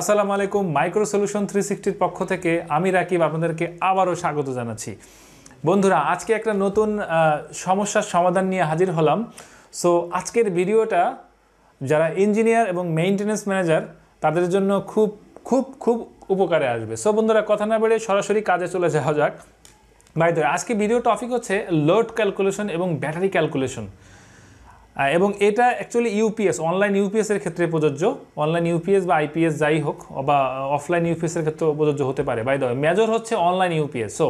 আসসালামু আলাইকুম micro solution three সিক্সটির পক্ষ থেকে আমি রাকিব আপনাদেরকে আবারও স্বাগত জানাচ্ছি বন্ধুরা আজকে একটা নতুন সমস্যার সমাধান নিয়ে হাজির হলাম সো আজকের ভিডিওটা যারা ইঞ্জিনিয়ার এবং মেইনটেনেন্স ম্যানেজার তাদের জন্য খুব খুব খুব উপকারে আসবে সো বন্ধুরা কথা না বেড়ে সরাসরি কাজে চলে যাওয়া যাক বাই আজকে ভিডিও টপিক হচ্ছে লোড ক্যালকুলেশন এবং ব্যাটারি ক্যালকুলেশন এবং এটা অ্যাকচুয়ালি ইউপিএস অনলাইন ইউপিএসের ক্ষেত্রে প্রযোজ্য অনলাইন ইউপিএস বা আইপিএস যাই হোক বা অফলাইন ইউপিএসের ক্ষেত্রে প্রযোজ্য হতে পারে বাই দ্য মেজর হচ্ছে অনলাইন ইউপিএস সো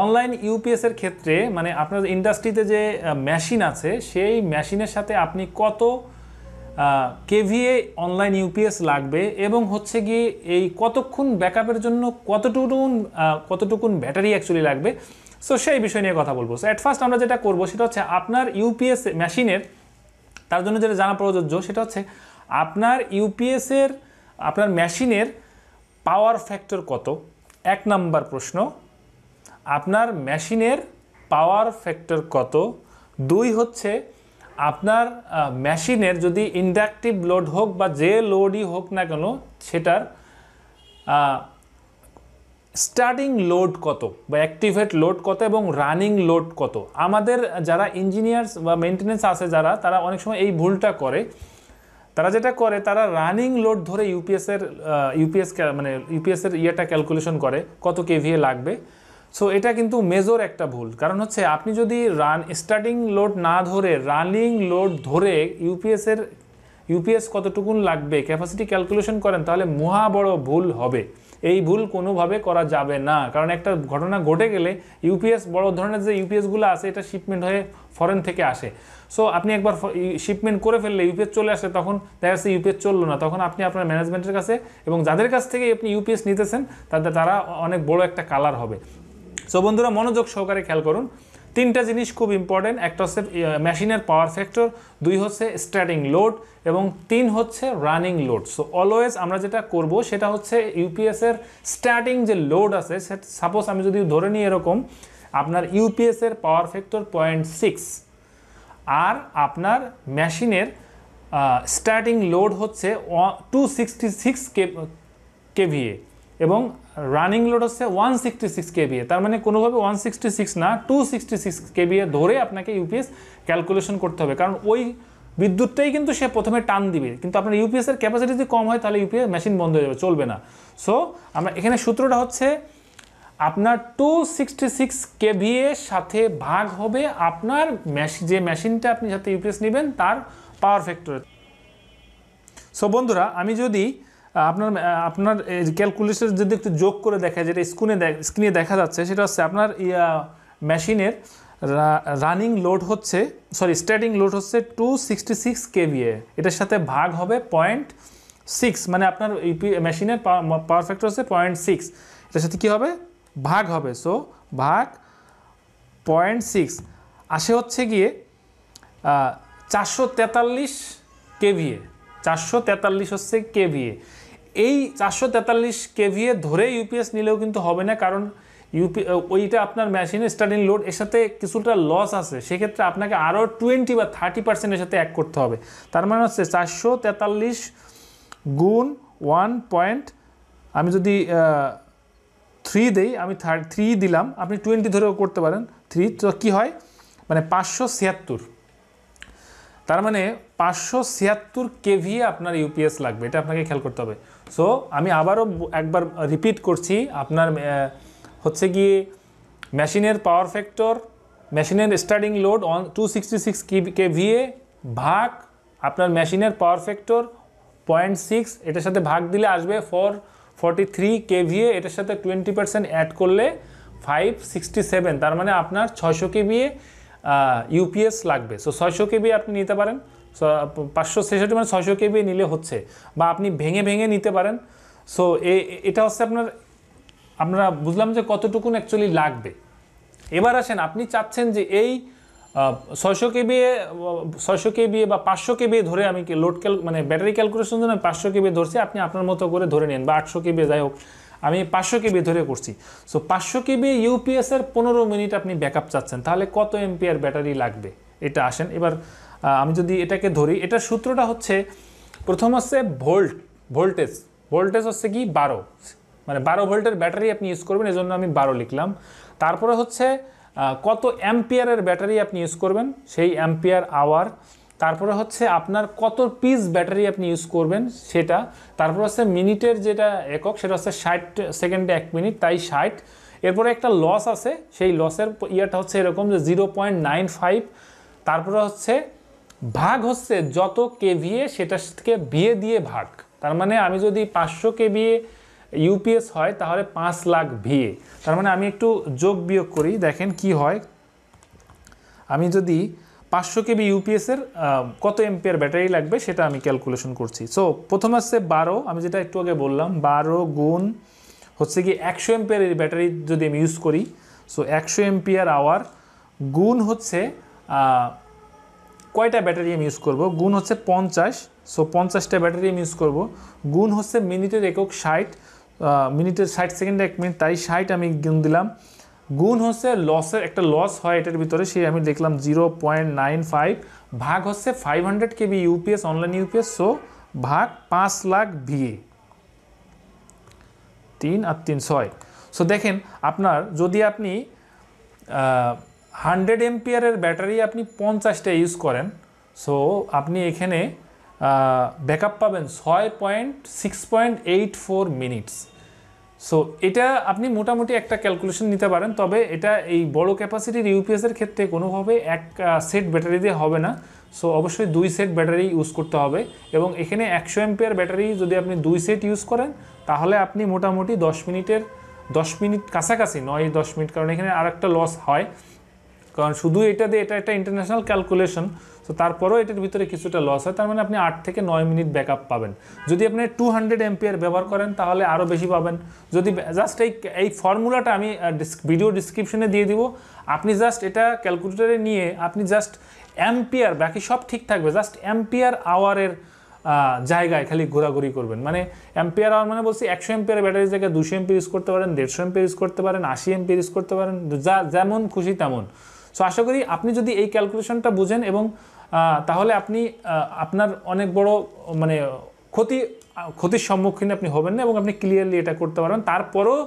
অনলাইন ইউপিএসের ক্ষেত্রে মানে আপনার ইন্ডাস্ট্রিতে যে মেশিন আছে সেই মেশিনের সাথে আপনি কত কেভিএ অনলাইন ইউপিএস লাগবে এবং হচ্ছে কি এই কতক্ষণ ব্যাকআপের জন্য কতটুকুন কতটুকুন ব্যাটারি অ্যাকচুয়ালি লাগবে সো সেই বিষয় নিয়ে কথা বলবো সো অ্যাট ফার্স্ট আমরা যেটা করবো সেটা হচ্ছে আপনার ইউপিএস মেশিনের তার জন্য যেটা জানা প্রযোজ্য সেটা হচ্ছে আপনার ইউপিএসের আপনার মেশিনের পাওয়ার ফ্যাক্টর কত এক নাম্বার প্রশ্ন আপনার মেশিনের পাওয়ার ফ্যাক্টর কত দুই হচ্ছে আপনার মেশিনের যদি ইন্ডাকটিভ লোড হোক বা যে লোডই হোক না কেন সেটার স্টার্টিং লোড কত বা অ্যাক্টিভেট লোড কত এবং রানিং লোড কত আমাদের যারা ইঞ্জিনিয়ার্স বা মেনটেন্স আছে যারা তারা অনেক সময় এই ভুলটা করে তারা যেটা করে তারা রানিং লোড ধরে ইউপিএসের ইউপিএস মানে ইউপিএসের ইয়েটা ক্যালকুলেশন করে কত কেভিএ লাগবে সো এটা কিন্তু মেজর একটা ভুল কারণ হচ্ছে আপনি যদি রান স্টার্টিং লোড না ধরে রানিং লোড ধরে ইউপিএসের ইউপিএস কতটুকুন লাগবে ক্যাপাসিটি ক্যালকুলেশন করেন তাহলে মহা বড় ভুল হবে এই ভুল কোনোভাবে করা যাবে না কারণ একটা ঘটনা ঘটে গেলে ইউপিএস বড় ধরনের যে ইউপিএসগুলো আছে এটা শিপমেন্ট হয়ে ফরেন থেকে আসে সো আপনি একবার শিপমেন্ট করে ফেললে ইউপিএস চলে আসে তখন দেখা যাচ্ছে ইউপিএস চললো না তখন আপনি আপনার ম্যানেজমেন্টের কাছে এবং যাদের কাছ থেকে আপনি ইউপিএস নিতেছেন তাদের তারা অনেক বড় একটা কালার হবে সো বন্ধুরা মনোযোগ সহকারে খেয়াল করুন তিনটা জিনিস খুব ইম্পর্টেন্ট একটা হচ্ছে মেশিনের পাওয়ার ফ্যাক্টর দুই হচ্ছে স্টার্টিং লোড এবং তিন হচ্ছে রানিং লোড সো অলওয়েজ আমরা যেটা করব সেটা হচ্ছে ইউপিএসের স্টার্টিং যে লোড আছে সেটা সাপোজ আমি যদি ধরে নিই এরকম আপনার ইউপিএসের পাওয়ার ফ্যাক্টর পয়েন্ট সিক্স আর আপনার মেশিনের স্টার্টিং লোড হচ্ছে টু সিক্সটি সিক্স কেভিএ এবং রানিং লোড হচ্ছে ওয়ান সিক্সটি সিক্স কেবিএ তার মানে কোনোভাবে ওয়ান সিক্সটি সিক্স না টু সিক্সটি সিক্স কেবিএ ধরে আপনাকে ইউপিএস ক্যালকুলেশন করতে হবে কারণ ওই বিদ্যুৎটাই কিন্তু সে প্রথমে টান দিবে কিন্তু আপনার ইউপিএসের ক্যাপাসিটি যদি কম হয় তাহলে ইউপিএস মেশিন বন্ধ হয়ে যাবে চলবে না সো আমরা এখানে সূত্রটা হচ্ছে আপনার টু সিক্সটি সিক্স কেবিএ সাথে ভাগ হবে আপনার যে মেশিনটা আপনি সাথে ইউপিএস নেবেন তার পাওয়ার ফ্যাক্টরে সো বন্ধুরা আমি যদি আপনার আপনার ক্যালকুলেশন যদি একটু যোগ করে দেখায় যেটা স্ক্রিনে স্ক্রিনে দেখা যাচ্ছে সেটা হচ্ছে আপনার ইয়া মেশিনের রানিং লোড হচ্ছে সরি স্টার্টিং লোড হচ্ছে টু সিক্সটি সিক্স কেভিএ এটার সাথে ভাগ হবে পয়েন্ট সিক্স মানে আপনার ইপি মেশিনের পাওয়ার ফ্যাক্টর হচ্ছে পয়েন্ট সিক্স এটার সাথে কী হবে ভাগ হবে সো ভাগ পয়েন্ট সিক্স আসে হচ্ছে গিয়ে চারশো তেতাল্লিশ কেভিএ চারশো তেতাল্লিশ হচ্ছে কেভিএ এই চারশো তেতাল্লিশ কেভিএ ধরে ইউপিএস নিলেও কিন্তু হবে না কারণ ইউপি ওইটা আপনার মেশিনের স্টার্টিং লোড এর সাথে কিছুটা লস আছে সেক্ষেত্রে আপনাকে আরও টোয়েন্টি বা থার্টি পার্সেন্টের সাথে অ্যাড করতে হবে তার মানে হচ্ছে চারশো তেতাল্লিশ গুণ ওয়ান পয়েন্ট আমি যদি থ্রি দেই আমি থার্ড থ্রি দিলাম আপনি টোয়েন্টি ধরেও করতে পারেন থ্রি তো কী হয় মানে পাঁচশো ছিয়াত্তর তার মানে পাঁচশো ছিয়াত্তর কেভিএ আপনার ইউপিএস লাগবে এটা আপনাকে খেয়াল করতে হবে সো আমি আবারও একবার রিপিট করছি আপনার হচ্ছে গিয়ে মেশিনের পাওয়ার ফ্যাক্টর মেশিনের starting load on two sixty six KVA ভাগ আপনার মেশিনের পাওয়ার ফ্যাক্টর পয়েন্ট সিক্স এটার সাথে ভাগ দিলে আসবে ফোর ফর্টি থ্রি কেভিএ এটার সাথে টোয়েন্টি পার্সেন্ট অ্যাড করলে ফাইভ সিক্সটি সেভেন তার মানে আপনার ছয়শো কেভিএ ইউপিএস লাগবে সো ছয়শো কেবি আপনি নিতে পারেন পাঁচশো ছেষট্টি মানে ছয়শো কেবি নিলে হচ্ছে বা আপনি ভেঙে ভেঙে নিতে পারেন সো এটা হচ্ছে আপনার আমরা বুঝলাম যে কতটুকুন অ্যাকচুয়ালি লাগবে এবার আসেন আপনি চাচ্ছেন যে এই ছয়শো কেবি ছয়শো কেবি বা পাঁচশো কেবি ধরে আমি লোড ক্যাল মানে ব্যাটারি ক্যালকুলেশন জন্য পাঁচশো কেবি ধরছি আপনি আপনার মতো করে ধরে নেন বা আটশো কেবি যাই হোক আমি পাঁচশো কেবি ধরে করছি সো পাঁচশো কেবি ইউপিএসের পনেরো মিনিট আপনি ব্যাকআপ চাচ্ছেন তাহলে কত এমপিআর ব্যাটারি লাগবে এটা আসেন এবার আমি যদি এটাকে ধরি এটার সূত্রটা হচ্ছে প্রথম হচ্ছে ভোল্ট ভোল্টেজ ভোল্টেজ হচ্ছে কি বারো মানে বারো ভোল্টের ব্যাটারি আপনি ইউজ করবেন এজন্য আমি বারো লিখলাম তারপরে হচ্ছে কত অ্যাম্পিয়ারের ব্যাটারি আপনি ইউজ করবেন সেই অ্যাম্পিয়ার আওয়ার তারপরে হচ্ছে আপনার কত পিস ব্যাটারি আপনি ইউজ করবেন সেটা তারপর হচ্ছে মিনিটের যেটা একক সেটা হচ্ছে ষাট সেকেন্ডে এক মিনিট তাই ষাট এরপরে একটা লস আছে সেই লসের ইয়েটা হচ্ছে এরকম যে জিরো পয়েন্ট নাইন ফাইভ তারপরে হচ্ছে ভাগ হচ্ছে যত কেভিএ সেটাকে বিয়ে দিয়ে ভাগ তার মানে আমি যদি পাঁচশো কেভিএ ইউপিএস হয় তাহলে পাঁচ লাখ ভিএ তার মানে আমি একটু যোগ বিয়োগ করি দেখেন কি হয় আমি যদি পাঁচশো কেবি ইউপিএসের কত এমপিয়ার ব্যাটারি লাগবে সেটা আমি ক্যালকুলেশন করছি সো প্রথম আসছে বারো আমি যেটা একটু আগে বললাম বারো গুণ হচ্ছে কি একশো এমপিয়ারের ব্যাটারি যদি আমি ইউজ করি সো একশো এমপিয়ার আওয়ার গুণ হচ্ছে কয়টা ব্যাটারি আমি ইউজ করব গুণ হচ্ছে পঞ্চাশ সো পঞ্চাশটা ব্যাটারি আমি ইউজ করব গুণ হচ্ছে মিনিটের একক ষাট মিনিটের ষাট সেকেন্ডে এক মিনিট তাই ষাট আমি গুণ দিলাম গুণ হচ্ছে লসের একটা লস হয় এটার ভিতরে সেই আমি দেখলাম জিরো পয়েন্ট নাইন ফাইভ ভাগ হচ্ছে five hundred KB UPS online UPS so ভাগ পাঁচ লাখ ভিএ তিন আর তিন ছয় সো দেখেন আপনার যদি আপনি হান্ড্রেড এমপিয়ারের ব্যাটারি আপনি পঞ্চাশটা ইউজ করেন সো আপনি এখানে ব্যাকআপ পাবেন ছয় point six point eight four minutes so এটা আপনি মোটামুটি একটা ক্যালকুলেশন নিতে পারেন তবে এটা এই বড় ক্যাপাসিটির ইউপিএসের ক্ষেত্রে কোনোভাবে এক সেট ব্যাটারি দিয়ে হবে না সো অবশ্যই দুই সেট ব্যাটারি ইউজ করতে হবে এবং এখানে একশো এমপিয়ার ব্যাটারি যদি আপনি দুই সেট ইউজ করেন তাহলে আপনি মোটামুটি 10 মিনিটের 10 মিনিট কাছাকাছি নয় দশ মিনিট কারণ এখানে আর একটা লস হয় কারণ শুধু এটা দিয়ে এটা একটা ইন্টারন্যাশনাল ক্যালকুলেশন তো তারপরেও এটির ভিতরে কিছুটা লস হয় তার মানে আপনি আট থেকে নয় মিনিট ব্যাক পাবেন যদি আপনি টু হান্ড্রেড এমপিআর ব্যবহার করেন তাহলে আরও বেশি পাবেন যদি জাস্ট এই এই ফর্মুলাটা আমি ভিডিও ডিসক্রিপশনে দিয়ে দিব আপনি জাস্ট এটা ক্যালকুলেটারে নিয়ে আপনি জাস্ট এমপিআর বাকি সব ঠিক থাকবে জাস্ট এমপিআর আওয়ারের জায়গায় খালি ঘোরাঘুরি করবেন মানে এমপিআর আওয়ার মানে বলছি একশো এম্পিয়ার ব্যাটারির জায়গায় দুশো এমপি ইউজ করতে পারেন দেড়শো এমপি ইউজ করতে পারেন আশি এমপি ইউজ করতে পারেন যা যেমন খুশি তেমন সো আশা করি আপনি যদি এই ক্যালকুলেশনটা বুঝেন এবং তাহলে আপনি আপনার অনেক বড় মানে ক্ষতি ক্ষতির সম্মুখীন আপনি হবেন না এবং আপনি ক্লিয়ারলি এটা করতে পারবেন তারপরও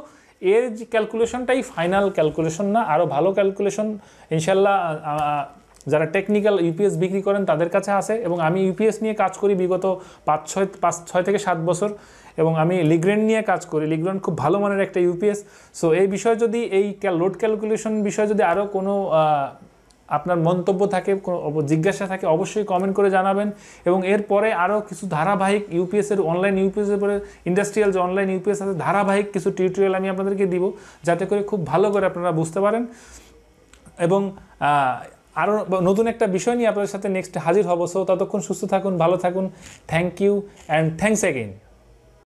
এর যে ক্যালকুলেশনটাই ফাইনাল ক্যালকুলেশন না আরও ভালো ক্যালকুলেশন ইনশাল্লাহ যারা টেকনিক্যাল ইউপিএস বিক্রি করেন তাদের কাছে আছে এবং আমি ইউপিএস নিয়ে কাজ করি বিগত পাঁচ ছয় পাঁচ ছয় থেকে সাত বছর এবং আমি লিগ্রেন নিয়ে কাজ করি লিগ্রেন খুব ভালো মানের একটা ইউপিএস সো এই বিষয়ে যদি এই লোড ক্যালকুলেশন বিষয়ে যদি আরও কোনো আপনার মন্তব্য থাকে জিজ্ঞাসা থাকে অবশ্যই কমেন্ট করে জানাবেন এবং এরপরে আরও কিছু ধারাবাহিক ইউপিএসের অনলাইন ইউপিএসের পরে ইন্ডাস্ট্রিয়াল যে অনলাইন ইউপিএস আছে ধারাবাহিক কিছু টিউটোরিয়াল আমি আপনাদেরকে দিব যাতে করে খুব ভালো করে আপনারা বুঝতে পারেন এবং আরও নতুন একটা বিষয় নিয়ে আপনাদের সাথে নেক্সট হাজির হব সো ততক্ষণ সুস্থ থাকুন ভালো থাকুন thank you and thanks again